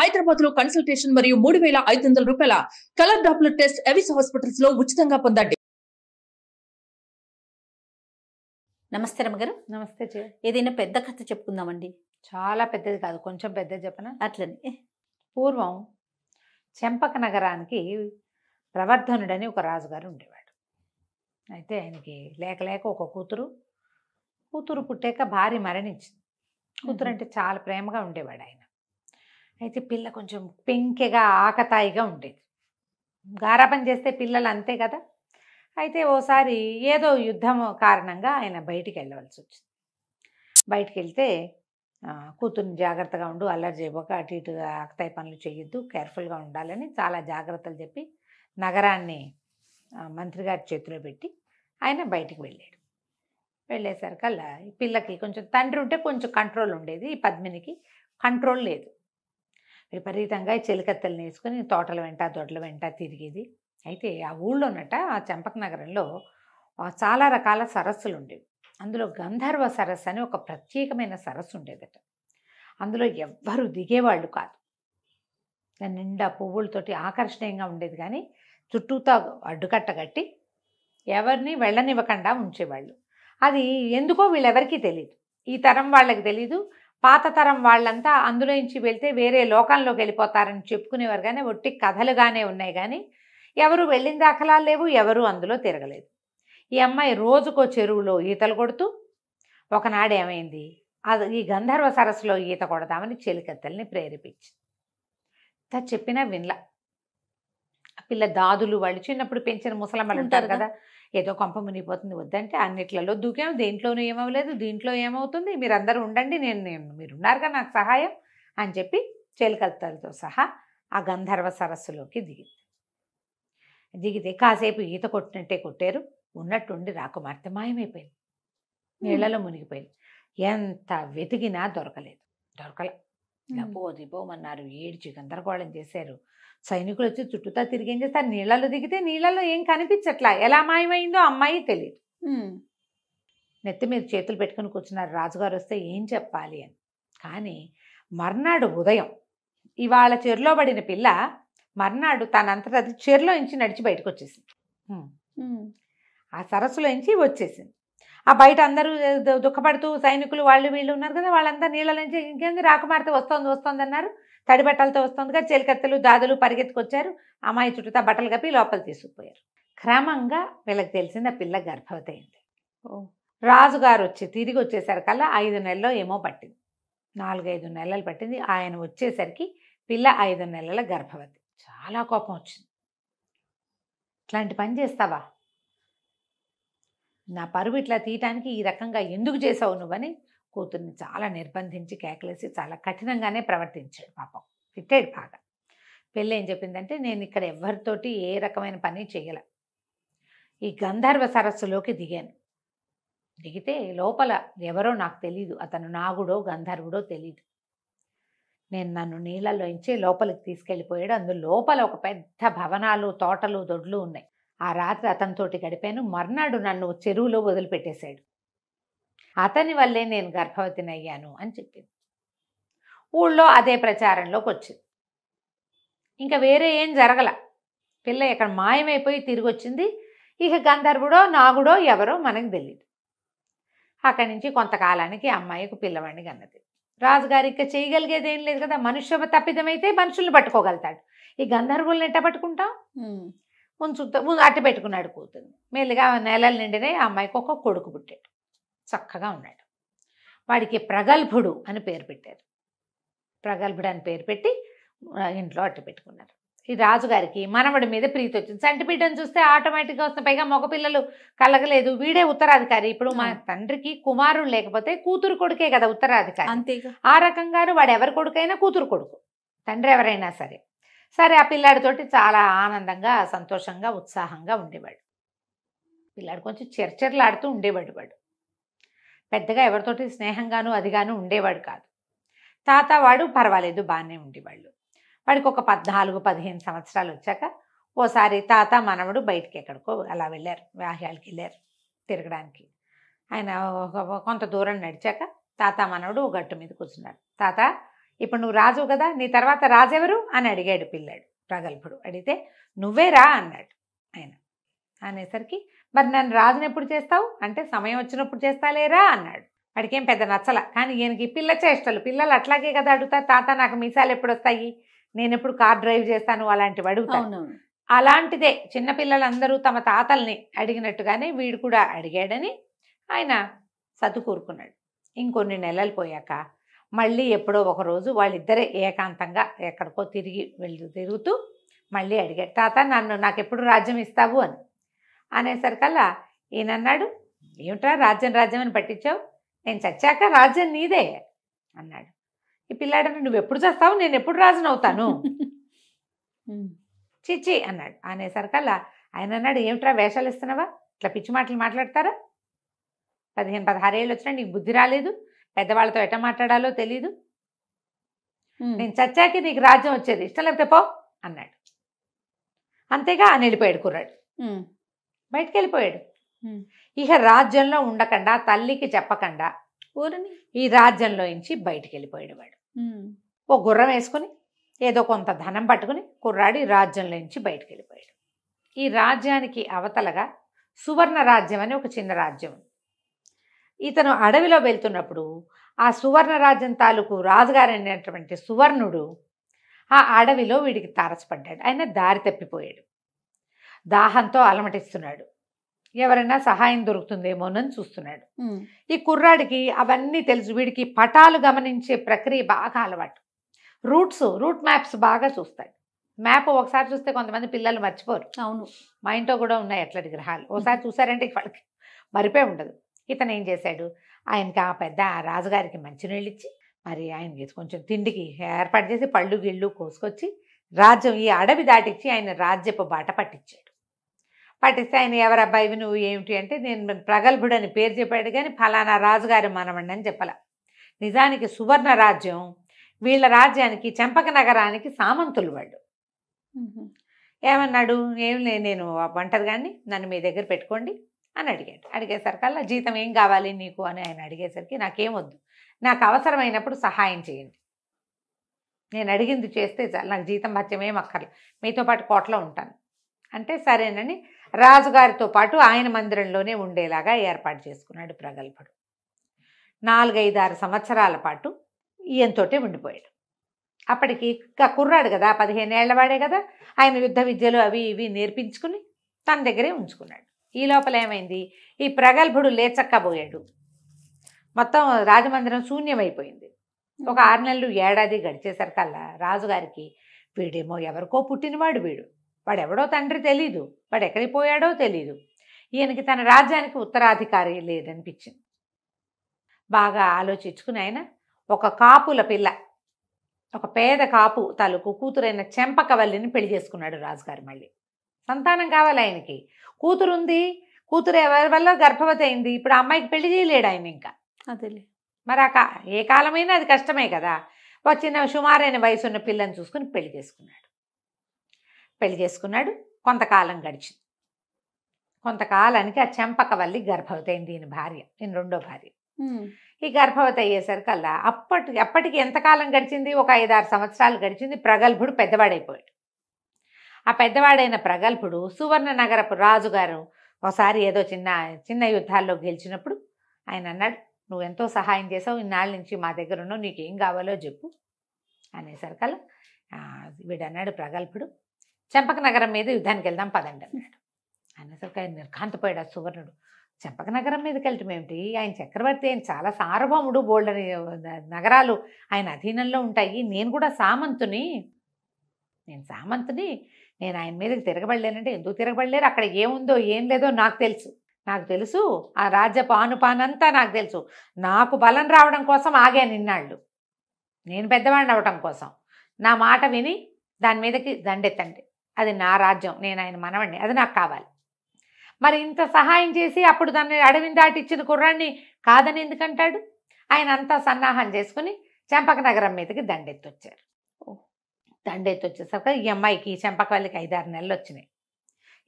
హైదరాబాద్ లో కన్సల్టేషన్ మరియు మూడు వేల ఐదు వందల రూపాయల colour doppler test Avis hospitals లో ఉచితంగా పొందండి నమస్తే గారు నమస్తే ఏదైనా పెద్ద కథ చెప్పుకుందామండి చాలా పెద్దది కాదు కొంచెం పెద్దది చెప్పనా అట్లనే పూర్వం చెంపక నగరానికి ప్రవర్ధనుడని ఒక రాజుగారు ఉండేవాడు అయితే ఆయనకి లేక లేక ఒక కూతురు కూతురు పుట్టాక భార్య మరణించింది కూతురు అంటే చాలా ప్రేమగా ఉండేవాడు ఆయన అయితే పిల్ల కొంచెం పెంకెగా ఆకతాయిగా ఉండేది గారాపం చేస్తే పిల్లలు అంతే కదా అయితే ఓసారి ఏదో యుద్ధం కారణంగా ఆయన బయటికి వెళ్ళవలసి వచ్చింది బయటికి వెళ్తే కూతుర్ని జాగ్రత్తగా ఉండు అల్లరి చేయబోక అటు ఇటు ఆకతాయి పనులు చేయొద్దు కేర్ఫుల్గా ఉండాలని చాలా జాగ్రత్తలు చెప్పి నగరాన్ని మంత్రి గారి చేతిలో పెట్టి ఆయన బయటికి వెళ్ళాడు వెళ్ళేసరికల్లా ఈ పిల్లకి కొంచెం తండ్రి ఉంటే కొంచెం కంట్రోల్ ఉండేది ఈ పద్మినికి కంట్రోల్ లేదు విపరీతంగా చిలకత్తెలను వేసుకుని తోటల వెంట దొడ్ల వెంట తిరిగేది అయితే ఆ ఊళ్ళోనట ఆ చంపక నగరంలో చాలా రకాల సరస్సులు ఉండేవి అందులో గంధర్వ సరస్సు అని ఒక ప్రత్యేకమైన సరస్సు ఉండేదట అందులో ఎవ్వరూ దిగేవాళ్ళు కాదు దాని నిండా పువ్వులతోటి ఆకర్షణీయంగా ఉండేది కానీ చుట్టూతో అడ్డుకట్ట కట్టి ఎవరిని వెళ్ళనివ్వకుండా ఉంచేవాళ్ళు అది ఎందుకో వీళ్ళెవరికీ తెలియదు ఈ తరం వాళ్ళకి తెలీదు పాత తరం వాళ్ళంతా అందులో నుంచి వెళ్తే వేరే లోకంలోకి వెళ్ళిపోతారని చెప్పుకునేవారు కానీ ఒట్టి కథలుగానే ఉన్నాయి కానీ ఎవరు వెళ్ళిన దాఖలా లేవు ఎవరు అందులో తిరగలేదు ఈ అమ్మాయి రోజుకో చెరువులో ఈతలు కొడుతూ ఒకనాడు ఏమైంది అది ఈ గంధర్వ సరస్సులో ఈత కొడదామని చెలికత్తెల్ని ప్రేరేపించింది చెప్పినా వినలా పిల్ల దాదులు వాళ్ళు చిన్నప్పుడు పెంచిన ముసలం ఉంటారు కదా ఏదో కొంప మునిగిపోతుంది వద్దంటే అన్నిట్లలో దూకాము దేంట్లోనూ ఏమవ్వలేదు దీంట్లో ఏమవుతుంది మీరు అందరూ ఉండండి నేను నేను మీరు ఉన్నారుగా నాకు సహాయం అని చెప్పి చేలికలతలతో సహా ఆ గంధర్వ సరస్సులోకి దిగింది దిగితే కాసేపు ఈత కొట్టినట్టే కొట్టారు ఉన్నట్టుండి రాకుమార్తె మాయమైపోయింది నీళ్ళలో మునిగిపోయింది ఎంత వెతికినా దొరకలేదు దొరకల పోదిపోమన్నారు ఏడ్చి గందరగోళం చేశారు సైనికులు వచ్చి చుట్టూతా తిరిగి ఏం చేస్తారు నీళ్ళలో దిగితే నీళ్ళలో ఏం కనిపించట్లా ఎలా మాయమైందో అమ్మాయి తెలియదు నెత్తి మీద చేతులు పెట్టుకుని కూర్చున్నారు రాజుగారు వస్తే ఏం చెప్పాలి అని కానీ మర్నాడు ఉదయం ఇవాళ చెరులో పడిన పిల్ల మర్నాడు తనంతట అది చెరులో నుంచి నడిచి బయటకు వచ్చేసింది ఆ సరస్సులో నుంచి వచ్చేసింది ఆ బయట అందరూ దుఃఖపడుతూ సైనికులు వాళ్ళు వీళ్ళు ఉన్నారు కదా వాళ్ళంతా నీళ్ళ నుంచి ఇంకేంది రాకుమారితే వస్తోంది వస్తుంది అన్నారు తడి బట్టలతో వస్తుందిగా చేలికత్తెలు దాదులు పరిగెత్తుకొచ్చారు అమ్మాయి చుట్టూతా బట్టలు కప్పి లోపల తీసుకుపోయారు క్రమంగా వీళ్ళకి తెలిసింది ఆ పిల్ల గర్భవతి అయింది రాజుగారు వచ్చి తిరిగి వచ్చేసరికల్లా ఐదు నెలల్లో ఏమో పట్టింది నాలుగైదు నెలలు పట్టింది ఆయన వచ్చేసరికి పిల్ల ఐదు నెలల గర్భవతి చాలా కోపం వచ్చింది ఇట్లాంటి పని చేస్తావా నా పరువు ఇట్లా తీయటానికి ఈ రకంగా ఎందుకు చేసావు నువ్వని కూతుర్ని చాలా నిర్బంధించి కేకలేసి చాలా కఠినంగానే ప్రవర్తించాడు పాపం తిట్టాడు బాగా పెళ్ళి ఏం చెప్పిందంటే నేను ఇక్కడ ఎవరితోటి ఏ రకమైన పని చేయల ఈ గంధర్వ సరస్సులోకి దిగాను దిగితే లోపల ఎవరో నాకు తెలీదు అతను నాగుడో గంధర్వుడో తెలీదు నేను నన్ను నీళ్ళలోంచి లోపలికి తీసుకెళ్ళిపోయాడు అందులో లోపల ఒక పెద్ద భవనాలు తోటలు దొడ్లు ఉన్నాయి ఆ రాత్రి అతనితోటి గడిపాను మర్నాడు నన్ను చెరువులో వదిలిపెట్టేశాడు అతని వల్లే నేను గర్భవతిని అయ్యాను అని చెప్పింది ఊళ్ళో అదే ప్రచారంలోకి వచ్చింది ఇంకా వేరే ఏం జరగల పిల్ల ఇక్కడ మాయమైపోయి తిరిగి వచ్చింది ఇక గంధర్వుడో నాగుడో ఎవరో మనకు తెలియదు అక్కడి నుంచి కొంతకాలానికి అమ్మాయికి పిల్లవాడిని గన్నది రాజుగారు ఇక చేయగలిగేది ఏం లేదు కదా మనుష్య తప్పిదమైతే మనుషుల్ని పట్టుకోగలుగుతాడు ఈ గంధర్వుల్ని ఎట్ట పట్టుకుంటాం ముందు అట్టు పెట్టుకున్నాడు కూతుంది మెల్లిగా నెలలు నిండినే అమ్మాయికి ఒక కొడుకు పుట్టాడు చక్కగా ఉన్నాడు వాడికి ప్రగల్భుడు అని పేరు పెట్టారు ప్రగల్భుడు అని పేరు పెట్టి ఇంట్లో అట్టు పెట్టుకున్నారు ఈ రాజుగారికి మనవడి మీద ప్రీతి వచ్చింది చంటిపీఠం చూస్తే ఆటోమేటిక్గా వస్తుంది పైగా మగపిల్లలు కలగలేదు వీడే ఉత్తరాధికారి ఇప్పుడు మా తండ్రికి కుమారుడు లేకపోతే కూతురు కొడుకే కదా ఉత్తరాధికారి అంతే ఆ రకంగా వాడు ఎవరి కొడుకైనా కూతురు కొడుకు తండ్రి ఎవరైనా సరే సరే ఆ పిల్లాడితోటి చాలా ఆనందంగా సంతోషంగా ఉత్సాహంగా ఉండేవాడు పిల్లాడు కొంచెం చెర్చెర్లాడుతూ ఉండేవాడు వాడు పెద్దగా ఎవరితోటి స్నేహంగాను అదిగాను ఉండేవాడు కాదు తాత వాడు పర్వాలేదు బాగానే ఉండేవాళ్ళు వాడికి ఒక పద్నాలుగు పదిహేను సంవత్సరాలు వచ్చాక ఓసారి తాత మనవడు బయటికి ఎక్కడికో అలా వెళ్ళారు వ్యాహ్యాలకి వెళ్ళారు తిరగడానికి ఆయన కొంత దూరం నడిచాక తాత మనవడు గట్టు మీద కూర్చున్నాడు తాత ఇప్పుడు నువ్వు రాజు కదా నీ తర్వాత రాజెవరు అని అడిగాడు పిల్లాడు ప్రగల్భుడు అడిగితే నువ్వేరా అన్నాడు ఆయన అనేసరికి మరి నన్ను ఎప్పుడు చేస్తావు అంటే సమయం వచ్చినప్పుడు లేరా అన్నాడు వాడికేం పెద్ద నచ్చల కానీ ఈయనకి పిల్ల చేష్టలు పిల్లలు అట్లాగే కదా అడుగుతారు తాత నాకు మీసాలు ఎప్పుడు వస్తాయి నేను ఎప్పుడు కార్ డ్రైవ్ చేస్తాను అలాంటివి అడుగుతాను అలాంటిదే చిన్నపిల్లలందరూ తమ తాతల్ని అడిగినట్టుగానే వీడు కూడా అడిగాడని ఆయన సర్దుకూరుకున్నాడు ఇంకొన్ని నెలలు పోయాక మళ్ళీ ఎప్పుడో ఒకరోజు వాళ్ళిద్దరే ఏకాంతంగా ఎక్కడికో తిరిగి వెళ్ళు తిరుగుతూ మళ్ళీ అడిగాడు తాత నన్ను నాకు ఎప్పుడు రాజ్యం ఇస్తావు అని అనేసరికల్లా ఈయనన్నాడు ఏమిట్రా రాజ్యం రాజ్యం అని పట్టించావు నేను చచ్చాక రాజ్యం నీదే అన్నాడు ఈ పిల్లాడని నువ్వు ఎప్పుడు చేస్తావు నేను ఎప్పుడు రాజునవుతాను చిచ్చి అన్నాడు అనేసరికల్లా ఆయన అన్నాడు ఏమిట్రా వేషాలు ఇస్తున్నావా ఇట్లా పిచ్చి మాటలు మాట్లాడతారా పదిహేను పదహారేళ్ళు వచ్చినా నీకు బుద్ధి రాలేదు పెద్దవాళ్ళతో ఎట మాట్లాడాలో తెలీదు నేను చచ్చాకి నీకు రాజ్యం వచ్చేది ఇష్టం లేకపోతే పో అన్నాడు అంతేగా అని వెళ్ళిపోయాడు కుర్రాడు బయటికి వెళ్ళిపోయాడు ఇక రాజ్యంలో ఉండకుండా తల్లికి చెప్పకుండా ఊరిని ఈ రాజ్యంలో నుంచి బయటికి వెళ్ళిపోయాడు వాడు ఓ గుర్రం వేసుకుని ఏదో కొంత ధనం పట్టుకుని కుర్రాడి రాజ్యంలో నుంచి బయటికి వెళ్ళిపోయాడు ఈ రాజ్యానికి అవతలగా సువర్ణ రాజ్యం అని ఒక చిన్న రాజ్యం ఇతను అడవిలో వెళ్తున్నప్పుడు ఆ సువర్ణ రాజ్యం తాలూకు రాజుగారు అనేటువంటి సువర్ణుడు ఆ అడవిలో వీడికి తారసపడ్డాడు ఆయన దారి తప్పిపోయాడు దాహంతో అలమటిస్తున్నాడు ఎవరైనా సహాయం దొరుకుతుందేమోనని చూస్తున్నాడు ఈ కుర్రాడికి అవన్నీ తెలుసు వీడికి పటాలు గమనించే ప్రక్రియ బాగా అలవాటు రూట్స్ రూట్ మ్యాప్స్ బాగా చూస్తాడు మ్యాప్ ఒకసారి చూస్తే కొంతమంది పిల్లలు మర్చిపోరు అవును మా ఇంట్లో కూడా ఉన్నాయి అట్లాంటి గ్రహాలు ఒకసారి చూసారంటే వాళ్ళకి మరిపే ఉండదు ఇతను ఏం చేశాడు ఆయనకి ఆ పెద్ద రాజుగారికి మంచినీళ్ళు ఇచ్చి మరి ఆయనకి కొంచెం తిండికి ఏర్పాటు చేసి పళ్ళు గిళ్ళు కోసుకొచ్చి రాజ్యం ఈ అడవి దాటిచ్చి ఆయన రాజ్యపు బాట పట్టించాడు పట్టిస్తే ఆయన ఎవరబ్బాయివి నువ్వు ఏమిటి అంటే నేను ప్రగల్భుడు అని పేరు చెప్పాడు కానీ ఫలానా రాజుగారి మనవండి అని చెప్పాల నిజానికి సువర్ణ రాజ్యం వీళ్ళ రాజ్యానికి చెంపక నగరానికి సామంతులు వాడు ఏమన్నాడు ఏం నేను నేను కానీ నన్ను మీ దగ్గర పెట్టుకోండి అని అడిగాడు అడిగేసరికల్లా జీతం ఏం కావాలి నీకు అని ఆయన అడిగేసరికి నాకేమొద్దు వద్దు నాకు అవసరమైనప్పుడు సహాయం చేయండి నేను అడిగింది చేస్తే చాలు నాకు జీతం భత్యం ఏం అక్కర్లేదు మీతో పాటు కోట్లో ఉంటాను అంటే సరేనని రాజుగారితో పాటు ఆయన మందిరంలోనే ఉండేలాగా ఏర్పాటు చేసుకున్నాడు ప్రగల్భుడు నాలుగైదారు సంవత్సరాల పాటు ఈయనతోటే ఉండిపోయాడు అప్పటికి కుర్రాడు కదా పదిహేను పదిహేనేళ్లవాడే కదా ఆయన యుద్ధ విద్యలు అవి ఇవి నేర్పించుకుని తన దగ్గరే ఉంచుకున్నాడు ఈ లోపల ఏమైంది ఈ ప్రగల్భుడు లేచక్కబోయాడు మొత్తం రాజమందిరం శూన్యమైపోయింది ఒక ఆరు నెలలు ఏడాది గడిచేసరికల్లా రాజుగారికి వీడేమో ఎవరికో పుట్టినవాడు వీడు వాడెవడో తండ్రి తెలీదు వాడు ఎక్కడికి పోయాడో తెలీదు ఈయనకి తన రాజ్యానికి ఉత్తరాధికారి లేదనిపించింది బాగా ఆలోచించుకుని ఆయన ఒక కాపుల పిల్ల ఒక పేద కాపు తాలూకు కూతురైన చెంపకవల్లిని పెళ్లి చేసుకున్నాడు రాజుగారు మళ్ళీ సంతానం కావాలి ఆయనకి కూతురుంది కూతురు ఎవరి వల్ల గర్భవతి అయింది ఇప్పుడు అమ్మాయికి పెళ్లి చేయలేడు ఆయన ఇంకా అదే మరి ఆ ఏ కాలమైనా అది కష్టమే కదా వచ్చిన సుమారైన వయసు ఉన్న పిల్లని చూసుకుని పెళ్లి చేసుకున్నాడు పెళ్లి చేసుకున్నాడు కొంతకాలం గడిచింది కొంతకాలానికి ఆ చెంపకవల్లి గర్భవతి అయింది ఈయన భార్య ఈయన రెండో భార్య ఈ గర్భవతి అయ్యేసరికల్లా అప్పటి అప్పటికి ఎంతకాలం గడిచింది ఒక ఐదారు సంవత్సరాలు గడిచింది ప్రగల్భుడు పెద్దవాడైపోయాడు ఆ పెద్దవాడైన ప్రగల్భుడు సువర్ణనగరపు రాజుగారు ఒకసారి ఏదో చిన్న చిన్న యుద్ధాల్లో గెలిచినప్పుడు ఆయన అన్నాడు నువ్వు ఎంతో సహాయం చేసావు ఇన్నాళ్ళ నుంచి మా దగ్గర ఉన్నావు నీకేం కావాలో చెప్పు అనేసరికల్లా వీడన్నాడు ప్రగల్భుడు చెంపక నగరం మీద యుద్ధానికి వెళ్దాం పదండి అన్నాడు అసలు ఆయన నిర్ఘాంతపోయాడు ఆ సువర్ణుడు చెంపక నగరం మీదకి వెళ్ళటం ఏమిటి ఆయన చక్రవర్తి ఆయన చాలా సార్వభౌముడు బోల్డ్ నగరాలు ఆయన అధీనంలో ఉంటాయి నేను కూడా సామంతుని నేను సామంతుని నేను ఆయన మీదకి తిరగబడలేనంటే ఎందుకు తిరగబడలేరు అక్కడ ఏముందో ఏం లేదో నాకు తెలుసు నాకు తెలుసు ఆ రాజ్య పానంతా నాకు తెలుసు నాకు బలం రావడం కోసం ఆగే నిన్నాళ్ళు నేను పెద్దవాడిని అవటం కోసం నా మాట విని దాని మీదకి దండెత్తండి అది నా రాజ్యం నేను ఆయన మనవండి అది నాకు కావాలి మరి ఇంత సహాయం చేసి అప్పుడు దాన్ని అడవిని దాటిచ్చిన కుర్రాన్ని కాదని ఎందుకంటాడు ఆయన అంతా సన్నాహం చేసుకుని చెంపక నగరం మీదకి దండెత్తొచ్చారు వచ్చేసరికి ఈ అమ్మాయికి చెంపకవల్లికి ఐదారు నెలలు వచ్చినాయి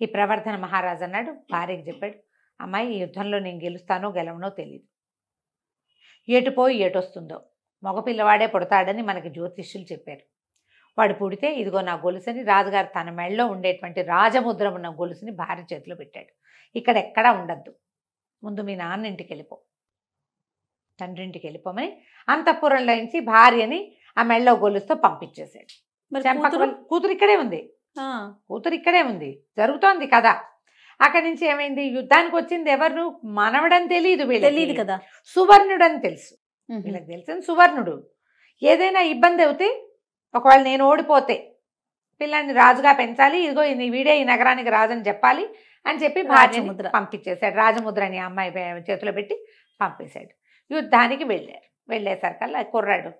ఈ ప్రవర్ధన మహారాజు అన్నాడు భార్యకి చెప్పాడు అమ్మాయి ఈ యుద్ధంలో నేను గెలుస్తానో గెలవనో తెలియదు ఎటు పోయి ఎటు వస్తుందో మగపిల్లవాడే పుడతాడని మనకి జ్యోతిష్యులు చెప్పారు వాడు పుడితే ఇదిగో నా గొలుసుని రాజుగారు తన మెళ్ళలో ఉండేటువంటి రాజముద్ర ఉన్న గొలుసుని భార్య చేతిలో పెట్టాడు ఇక్కడ ఎక్కడా ఉండద్దు ముందు మీ నాన్న వెళ్ళిపో తండ్రింటికి వెళ్ళిపోమని అంతఃపురంలో నుంచి భార్యని ఆ మెళ్ళలో గొలుసుతో పంపించేశాడు కూతురు ఇక్కడే ఉంది కూతురు ఇక్కడే ఉంది జరుగుతోంది కదా అక్కడి నుంచి ఏమైంది యుద్ధానికి వచ్చింది ఎవరు మనవడని తెలియదు తెలియదు కదా సువర్ణుడని తెలుసు వీళ్ళకి సువర్ణుడు ఏదైనా ఇబ్బంది అవుతే ఒకవేళ నేను ఓడిపోతే పిల్లల్ని రాజుగా పెంచాలి ఇదిగో ఈ వీడే ఈ నగరానికి రాజు అని చెప్పాలి అని చెప్పి భార్యముద్ర పంపించేశాడు రాజముద్ర అని అమ్మాయి చేతిలో పెట్టి పంపేశాడు యుద్ధానికి వెళ్ళారు వెళ్ళేసరికల్లా కుర్రాడు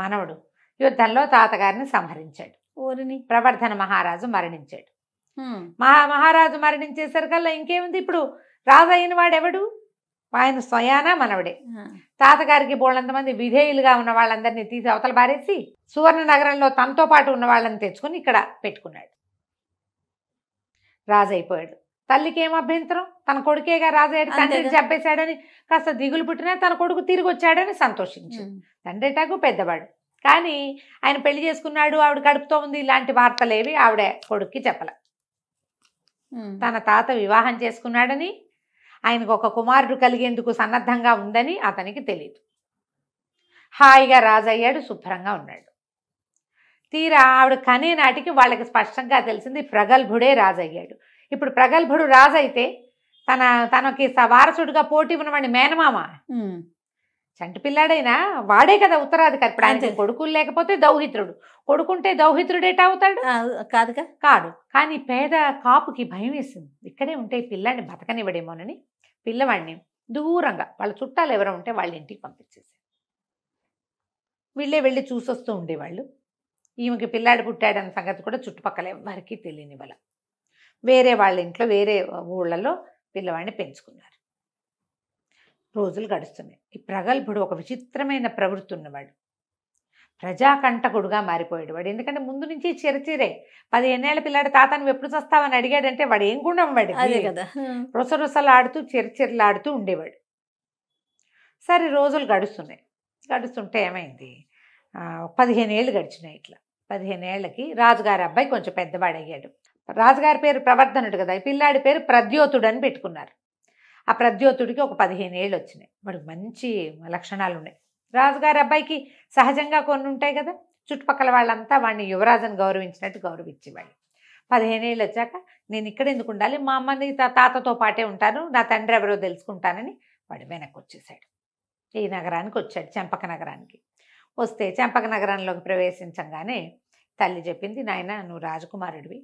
మనవడు యుద్ధంలో తాతగారిని సంహరించాడు ఊరిని ప్రవర్ధన మహారాజు మరణించాడు మహా మహారాజు మరణించేసరికల్లా ఇంకేముంది ఇప్పుడు రాజు అయిన వాడెవడు ఆయన స్వయాన మనవడే తాతగారికి బోళ్ళంతమంది విధేయులుగా ఉన్న వాళ్ళందరినీ తీసి అవతల బారేసి సువర్ణ నగరంలో తనతో పాటు ఉన్న వాళ్ళని తెచ్చుకుని ఇక్కడ పెట్టుకున్నాడు రాజైపోయాడు అయిపోయాడు ఏం అభ్యంతరం తన కొడుకేగా రాజయ్యాడు తండ్రిని చంపేశాడని కాస్త దిగులు పుట్టినా తన కొడుకు తిరిగి వచ్చాడని సంతోషించాడు తండ్రిటాకు పెద్దవాడు కానీ ఆయన పెళ్లి చేసుకున్నాడు ఆవిడ కడుపుతో ఉంది ఇలాంటి వార్తలేవి ఆవిడ కొడుక్కి చెప్పలే తన తాత వివాహం చేసుకున్నాడని ఆయనకు ఒక కుమారుడు కలిగేందుకు సన్నద్ధంగా ఉందని అతనికి తెలియదు హాయిగా రాజయ్యాడు శుభ్రంగా ఉన్నాడు తీరా ఆవిడ కనే నాటికి వాళ్ళకి స్పష్టంగా తెలిసింది ప్రగల్భుడే రాజయ్యాడు ఇప్పుడు ప్రగల్భుడు రాజైతే తన తనకి వారసుడుగా పోటీ ఉన్నవాడిని మేనమామ చంటి పిల్లాడైనా వాడే కదా ఉత్తరాధికారి ఇప్పుడు ఆయన కొడుకులు లేకపోతే దౌహిత్రుడు కొడుకుంటే దౌహిత్రుడేటా అవుతాడు కాదుగా కాడు కానీ పేద కాపుకి భయం వేసింది ఇక్కడే ఉంటే పిల్లాడిని బతకనివ్వడేమోనని పిల్లవాడిని దూరంగా వాళ్ళ చుట్టాలు ఎవరో ఉంటే వాళ్ళ ఇంటికి పంపించేసారు వీళ్ళే వెళ్ళి చూసొస్తూ ఉండేవాళ్ళు ఈమెకి పిల్లాడు పుట్టాడన్న సంగతి కూడా చుట్టుపక్కల ఎవరికీ తెలియనివ్వాల వేరే వాళ్ళ ఇంట్లో వేరే ఊళ్ళలో పిల్లవాడిని పెంచుకున్నారు రోజులు గడుస్తున్నాయి ఈ ప్రగల్భుడు ఒక విచిత్రమైన ప్రవృత్తి ఉన్నవాడు ప్రజాకంటకుడుగా మారిపోయాడు వాడు ఎందుకంటే ముందు నుంచి చిరచిరే పదిహేనేళ్ల పిల్లాడు తాత నువ్వు ఎప్పుడు చస్తావని అడిగాడంటే వాడు ఏం గుణం వాడు అదే కదా చిరచిరలు చిరచిరలాడుతూ ఉండేవాడు సరే రోజులు గడుస్తున్నాయి గడుస్తుంటే ఏమైంది పదిహేను ఏళ్ళు గడిచినాయి ఇట్లా పదిహేను ఏళ్ళకి రాజుగారి అబ్బాయి కొంచెం పెద్దవాడు అయ్యాడు రాజుగారి పేరు ప్రవర్ధనుడు కదా పిల్లాడి పేరు ప్రద్యోతుడు అని పెట్టుకున్నారు ఆ ప్రద్యోతుడికి ఒక పదిహేను ఏళ్ళు వచ్చినాయి వాడికి మంచి లక్షణాలు ఉన్నాయి రాజుగారి అబ్బాయికి సహజంగా కొన్ని ఉంటాయి కదా చుట్టుపక్కల వాళ్ళంతా వాడిని యువరాజుని గౌరవించినట్టు గౌరవించేవాళ్ళు ఏళ్ళు వచ్చాక నేను ఇక్కడ ఎందుకు ఉండాలి మా అమ్మని తాతతో పాటే ఉంటాను నా తండ్రి ఎవరో తెలుసుకుంటానని వాడు వెనక్కి వచ్చేసాడు ఈ నగరానికి వచ్చాడు చెంపక నగరానికి వస్తే చెంపక నగరంలోకి ప్రవేశించంగానే తల్లి చెప్పింది నాయన నువ్వు రాజకుమారుడివి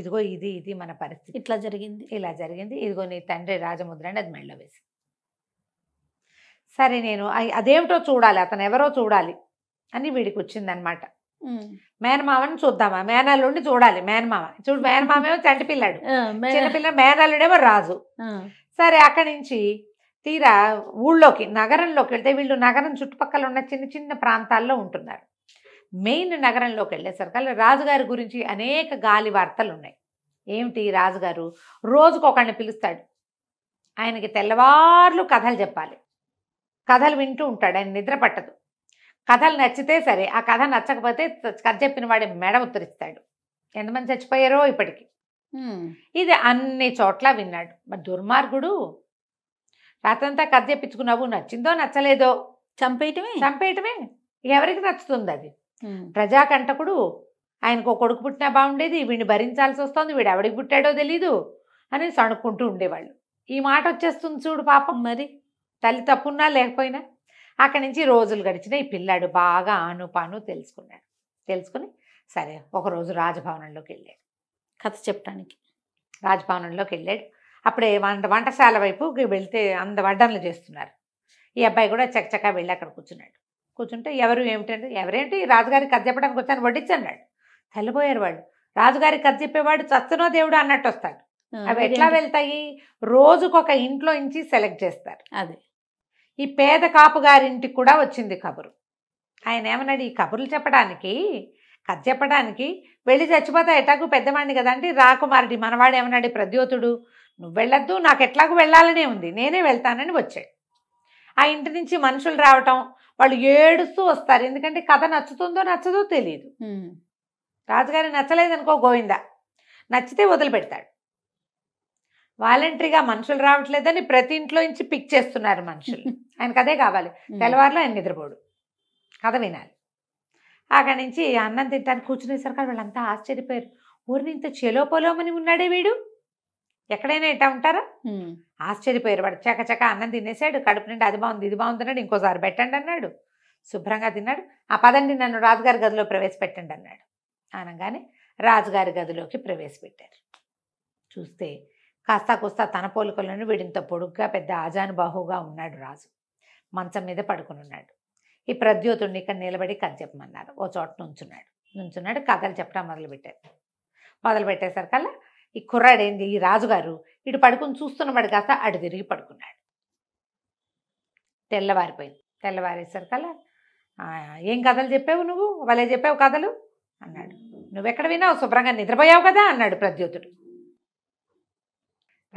ఇదిగో ఇది ఇది మన పరిస్థితి ఇట్లా జరిగింది ఇలా జరిగింది ఇదిగో నీ తండ్రి రాజముద్ర అని అది మెళ్ళ వేసింది సరే నేను అదేమిటో చూడాలి అతను ఎవరో చూడాలి అని వీడికి వచ్చిందనమాట మేనమామని చూద్దామా మేనల్లుండి చూడాలి మేనమామ చూడు మేనమామేమో చంటిపిల్లాడు చిన్నపిల్ల మేనల్లుడేమో రాజు సరే అక్కడి నుంచి తీరా ఊళ్ళోకి నగరంలోకి వెళ్తే వీళ్ళు నగరం చుట్టుపక్కల ఉన్న చిన్న చిన్న ప్రాంతాల్లో ఉంటున్నారు మెయిన్ నగరంలోకి వెళ్ళేసరికి రాజుగారి గురించి అనేక గాలి వార్తలు ఉన్నాయి ఏమిటి రాజుగారు రోజుకు ఒకరిని పిలుస్తాడు ఆయనకి తెల్లవార్లు కథలు చెప్పాలి కథలు వింటూ ఉంటాడు ఆయన నిద్ర పట్టదు కథలు నచ్చితే సరే ఆ కథ నచ్చకపోతే కథ చెప్పిన వాడి మెడ ఉత్తరిస్తాడు ఎంతమంది చచ్చిపోయారో ఇప్పటికి ఇది అన్ని చోట్ల విన్నాడు మరి దుర్మార్గుడు రాత్రంతా కథ చెప్పించుకున్నావు నచ్చిందో నచ్చలేదో చంపేయటమే చంపేయటమే ఎవరికి నచ్చుతుంది అది ప్రజాకంటకుడు ఆయనకు కొడుకు పుట్టినా బాగుండేది వీడిని భరించాల్సి వస్తుంది వీడు ఎవడికి పుట్టాడో తెలీదు అని సణుక్కుంటూ ఉండేవాళ్ళు ఈ మాట వచ్చేస్తుంది చూడు పాపం మరి తల్లి తప్పున్నా లేకపోయినా అక్కడి నుంచి రోజులు గడిచిన ఈ పిల్లాడు బాగా ఆను పాను తెలుసుకున్నాడు తెలుసుకుని సరే ఒకరోజు రాజభవనంలోకి వెళ్ళాడు కథ చెప్పడానికి రాజభవనంలోకి వెళ్ళాడు అప్పుడే వంట వంటశాల వైపు వెళ్తే అంద వడ్డనలు చేస్తున్నారు ఈ అబ్బాయి కూడా చకచకా వెళ్ళి అక్కడ కూర్చున్నాడు కూర్చుంటే ఎవరు ఏమిటంటే ఎవరేంటి రాజుగారికి కథ చెప్పడానికి వచ్చాను అన్నాడు తల్లిపోయారు వాళ్ళు రాజుగారి కథ చెప్పేవాడు చస్తునో దేవుడు అన్నట్టు వస్తాడు అవి ఎట్లా వెళ్తాయి రోజుకొక ఇంట్లో నుంచి సెలెక్ట్ చేస్తారు అదే ఈ పేద కాపుగారింటికి కూడా వచ్చింది కబురు ఆయన ఏమన్నాడు ఈ కబుర్లు చెప్పడానికి కథ చెప్పడానికి వెళ్ళి చచ్చిపోతా ఎట్లాగూ పెద్దవాడిని కదా అంటే రాకుమారుడి మనవాడు ఏమన్నాడు ప్రద్యోతుడు నువ్వు వెళ్ళొద్దు నాకు ఎట్లాగూ వెళ్ళాలనే ఉంది నేనే వెళ్తానని వచ్చాడు ఆ ఇంటి నుంచి మనుషులు రావటం వాళ్ళు ఏడుస్తూ వస్తారు ఎందుకంటే కథ నచ్చుతుందో నచ్చదో తెలియదు రాజుగారి నచ్చలేదనుకో గోవిందా నచ్చితే వదిలిపెడతాడు వాలంటరీగా మనుషులు రావట్లేదని ప్రతి ఇంట్లో నుంచి పిక్ చేస్తున్నారు మనుషులు ఆయనకు అదే కావాలి తెల్లవారులో ఆయన నిద్రపోడు కథ వినాలి అక్కడి నుంచి అన్నం తింటాను కూర్చునేసరికి వాళ్ళంతా ఆశ్చర్యపోయారు ఊరిని ఇంత చెలో ఉన్నాడే వీడు ఎక్కడైనా ఇట్టా ఉంటారా ఆశ్చర్యపోయారు వాడు చకచక అన్నం తినేసాడు కడుపు నుండి అది బాగుంది ఇది బాగుంది అన్నాడు ఇంకోసారి పెట్టండి అన్నాడు శుభ్రంగా తిన్నాడు ఆ పదండి నన్ను రాజుగారి గదిలో ప్రవేశపెట్టండి అన్నాడు అనగానే రాజుగారి గదిలోకి ప్రవేశపెట్టారు చూస్తే కాస్తా కూస్తా తన పోలికలను వీడింత పొడుగ్గా పెద్ద ఆజానుబాహుగా ఉన్నాడు రాజు మంచం మీద పడుకునున్నాడు ఈ ప్రద్యోతుడిని ఇక్కడ నిలబడి కథ చెప్పమన్నారు ఓ చోట నుంచున్నాడు నుంచున్నాడు కథలు చెప్పడం మొదలుపెట్టారు మొదలు పెట్టేసరికల్లా ఈ కుర్రాడేంది ఈ రాజుగారు ఇటు పడుకుని చూస్తున్నవాడు కాస్త అటు తిరిగి పడుకున్నాడు తెల్లవారిపోయింది తెల్లవారేసరికల్లా ఏం కథలు చెప్పావు నువ్వు వాళ్ళే చెప్పావు కథలు అన్నాడు నువ్వెక్కడ విన్నావు శుభ్రంగా నిద్రపోయావు కదా అన్నాడు ప్రద్యోతుడు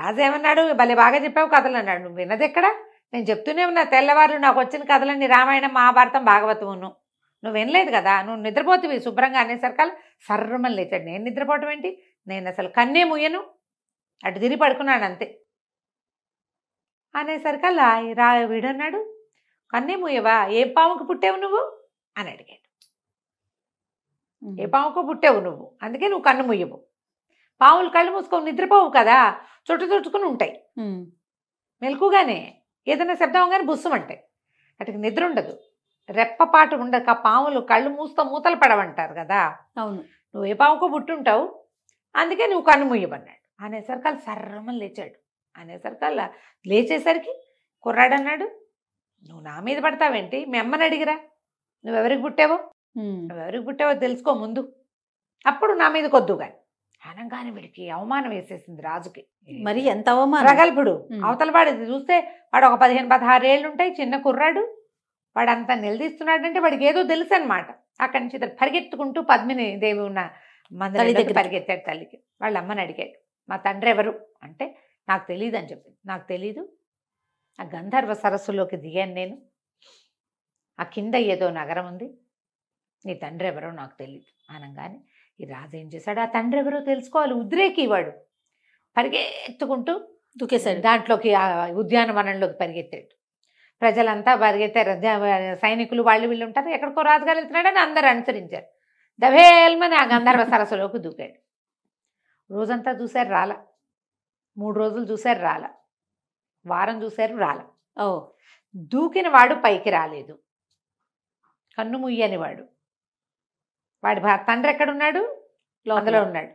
రాజేమన్నాడు భలే బాగా చెప్పావు కథలు అన్నాడు నువ్వు విన్నది ఎక్కడ నేను చెప్తూనే ఉన్నా తెల్లవారు నాకు వచ్చిన కథలన్నీ రామాయణం మహాభారతం భాగవతమును నువ్వు వినలేదు కదా నువ్వు నిద్రపోతువి శుభ్రంగా అనేసరికాలు సర్రమని లేచాడు నేను నిద్రపోవటం ఏంటి నేను అసలు కన్నే ముయ్యను అటు తిరిగి పడుకున్నాడు అంతే అనేసరికల్లా రా వీడన్నాడు కన్నే ముయ్యవా ఏ పాముకు పుట్టావు నువ్వు అని అడిగాడు ఏ పాముకు పుట్టావు నువ్వు అందుకే నువ్వు కన్ను ముయ్యవు పాములు కళ్ళు మూసుకొని నిద్రపోవు కదా చుట్టు చుట్టుకుని ఉంటాయి మెలకుగానే ఏదైనా శబ్దం అవగానే బుస్సమంటాయి వాటికి నిద్ర ఉండదు రెప్పపాటు ఉండక పాములు కళ్ళు మూస్తా మూతలు పడవంటారు కదా అవును నువ్వు ఏ పాముకో పుట్టుంటావు అందుకే నువ్వు కన్ను ముయ్యమన్నాడు అనేసరికల్లా సర్రమని లేచాడు అనేసరికల్లా లేచేసరికి కుర్రాడన్నాడు నువ్వు నా మీద పడతావేంటి మీ అమ్మని అడిగిరా నువ్వెవరికి పుట్టావో నువ్వెవరికి పుట్టావో తెలుసుకో ముందు అప్పుడు నా మీద కొద్దు కానీ అనగానే వీడికి అవమానం వేసేసింది రాజుకి మరి ఎంత అవమానం రగల్పుడు అవతల వాడు చూస్తే వాడు ఒక పదిహేను పదహారు ఏళ్ళు ఉంటాయి చిన్న కుర్రాడు వాడు అంత నిలదీస్తున్నాడంటే వాడికి ఏదో తెలుసు అనమాట అక్కడి నుంచి ఇద్దరు పరిగెత్తుకుంటూ పద్మిని దేవి ఉన్న మందరికి పరిగెత్తాడు తల్లికి వాళ్ళ అమ్మని అడిగాడు మా తండ్రి ఎవరు అంటే నాకు తెలియదు అని చెప్పింది నాకు తెలీదు ఆ గంధర్వ సరస్సులోకి దిగాను నేను ఆ కింద ఏదో నగరం ఉంది నీ తండ్రి ఎవరో నాకు తెలియదు అనగానే ఈ రాజు ఏం చేశాడు ఆ తండ్రి ఎవరో తెలుసుకోవాలి ఉద్రేకి వాడు పరిగెత్తుకుంటూ దుఃఖేశాడు దాంట్లోకి ఉద్యానవనంలోకి పరిగెత్తాడు ప్రజలంతా పరిగెత్తారు సైనికులు వాళ్ళు వీళ్ళు ఉంటారు ఎక్కడికో రాజుగారు వెళ్తున్నాడని అందరు అనుసరించారు దభేల్మని ఆ గంధర్వ సరస్సులోకి దూకాడు రోజంతా చూశారు రాల మూడు రోజులు చూశారు రాల వారం చూశారు రాల ఓ దూకిన వాడు పైకి రాలేదు కన్ను ముయ్యని వాడు వాడి తండ్రి ఎక్కడున్నాడు అందులో ఉన్నాడు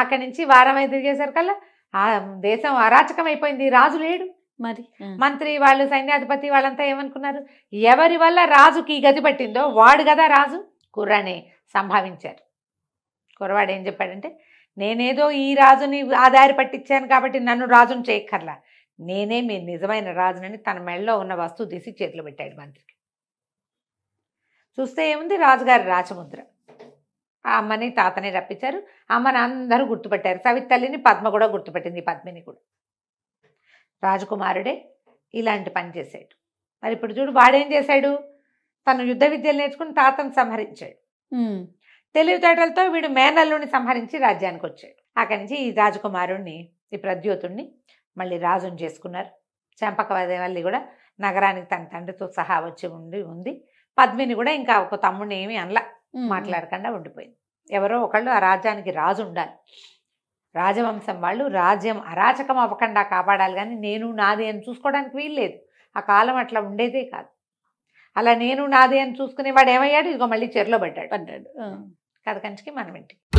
అక్కడి నుంచి వారం అయి తిరిగేసరికల్లా ఆ దేశం అరాచకం అయిపోయింది రాజు లేడు మరి మంత్రి వాళ్ళు సైన్యాధిపతి వాళ్ళంతా ఏమనుకున్నారు ఎవరి వల్ల రాజుకి ఈ గతి పట్టిందో వాడు కదా రాజు కుర్రని సంభావించారు కుర్రవాడు ఏం చెప్పాడంటే నేనేదో ఈ రాజుని ఆ దారి పట్టించాను కాబట్టి నన్ను రాజును చేయక్కర్లా నేనే మీ నిజమైన రాజునని తన మెడలో ఉన్న వస్తువు తీసి చేతిలో పెట్టాడు మంత్రికి చూస్తే ఏముంది రాజుగారి రాచముద్ర ఆ అమ్మని తాతని రప్పించారు అమ్మని అందరూ గుర్తుపెట్టారు సవితల్లిని పద్మ కూడా గుర్తుపెట్టింది పద్మిని కూడా రాజకుమారుడే ఇలాంటి పని చేశాడు మరి ఇప్పుడు చూడు వాడేం చేశాడు తను యుద్ధ విద్యలు నేర్చుకుని తాతను సంహరించాడు తెలివితేటలతో వీడు మేనల్లుని సంహరించి రాజ్యానికి వచ్చాడు అక్కడి నుంచి ఈ రాజకుమారుణ్ణి ఈ ప్రద్యోతుణ్ణి మళ్ళీ రాజుని చేసుకున్నారు చంపకవల్లి కూడా నగరానికి తన తండ్రితో సహా వచ్చి ఉండి ఉంది పద్మిని కూడా ఇంకా ఒక తమ్ముడిని ఏమి అనలా మాట్లాడకుండా ఉండిపోయింది ఎవరో ఒకళ్ళు ఆ రాజ్యానికి రాజు ఉండాలి రాజవంశం వాళ్ళు రాజ్యం అరాచకం అవ్వకుండా కాపాడాలి కానీ నేను నాది అని చూసుకోవడానికి వీల్లేదు ఆ కాలం అట్లా ఉండేదే కాదు అలా నేను నాది అని చూసుకునేవాడు ఏమయ్యాడు ఇదిగో మళ్ళీ చెరలో పడ్డాడు పడ్డాడు కథకంచికి మనం ఇంటికి